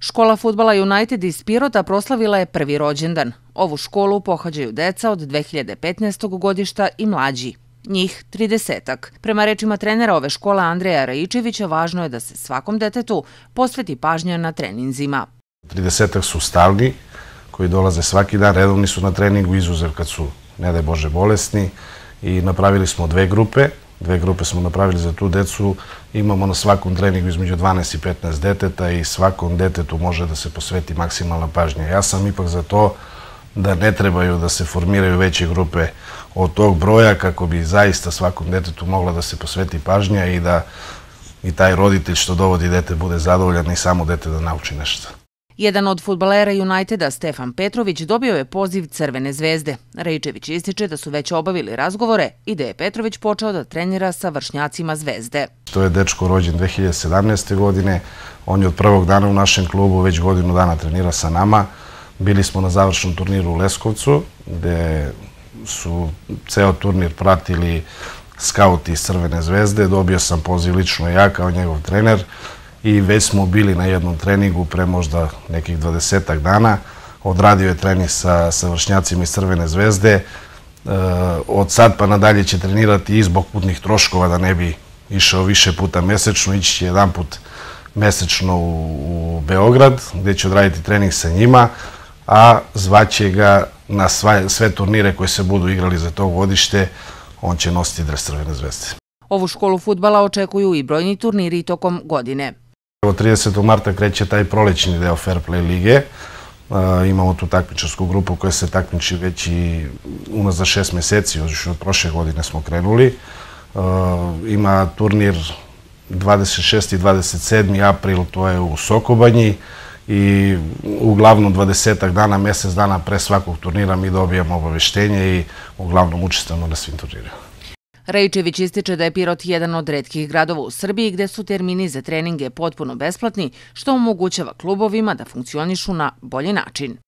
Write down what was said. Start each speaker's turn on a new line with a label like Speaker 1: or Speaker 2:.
Speaker 1: Škola futbala United iz Pirota proslavila je prvi rođendan. Ovu školu pohađaju deca od 2015. godišta i mlađi njih 30 -ak. Prema rečima trenera ove škole Andreja Raičevića, važno je da se svakom detetu posveti pažnja na treninzima.
Speaker 2: 30 su stalni, koji dolaze svaki dan, redovni su na treningu, izuzev kad su, ne daj Bože, bolesni i napravili smo dve grupe. Dve grupe smo napravili za tu decu. Imamo na svakom treningu između 12 i 15 deteta i svakom detetu može da se posveti maksimalna pažnja. Ja sam ipak za to da ne trebaju da se formiraju veće grupe od tog broja kako bi zaista svakom detetu mogla da se posveti pažnja i da i taj roditelj što dovodi dete bude zadovoljan i samo dete da nauči nešto.
Speaker 1: Jedan od futbalera Uniteda, Stefan Petrović, dobio je poziv Crvene zvezde. Rejčević ističe da su već obavili razgovore i da je Petrović počeo da trenira sa vršnjacima zvezde.
Speaker 2: To je dečko rođen 2017. godine. On je od prvog dana u našem klubu već godinu dana trenira sa nama. Bili smo na završnom turniru u Leskovcu, gde su ceo turnir pratili skauti iz Crvene zvezde. Dobio sam poziv lično ja kao njegov trener i već smo bili na jednom treningu pre možda nekih 20 dana. Odradio je trening sa, sa vršnjacima iz Crvene zvezde. E, od sad pa nadalje će trenirati i zbog putnih troškova da ne bi išao više puta mesečno, ići će jedan put mesečno u, Beograd gde će odraditi trening sa njima, a zvaće ga na sva, sve turnire koje se budu igrali za to godište, on će nositi dres Crvene zvezde.
Speaker 1: Ovu školu futbala očekuju i brojni turniri tokom godine
Speaker 2: zapravo 30. marta kreće taj prolećni deo Fair Play lige. E, imamo tu takmičarsku grupu koja se takmiči već i unaz za šest meseci, još od prošle godine smo krenuli. E, ima turnir 26. i 27. april, to je u Sokobanji i uglavnom 20 dana, mesec dana pre svakog turnira mi dobijamo obaveštenje i uglavnom učestvujemo na svim turnirima.
Speaker 1: Rejčević ističe da je Pirot jedan od redkih gradova u Srbiji gde su termini za treninge potpuno besplatni, što omogućava klubovima da funkcionišu na bolji način.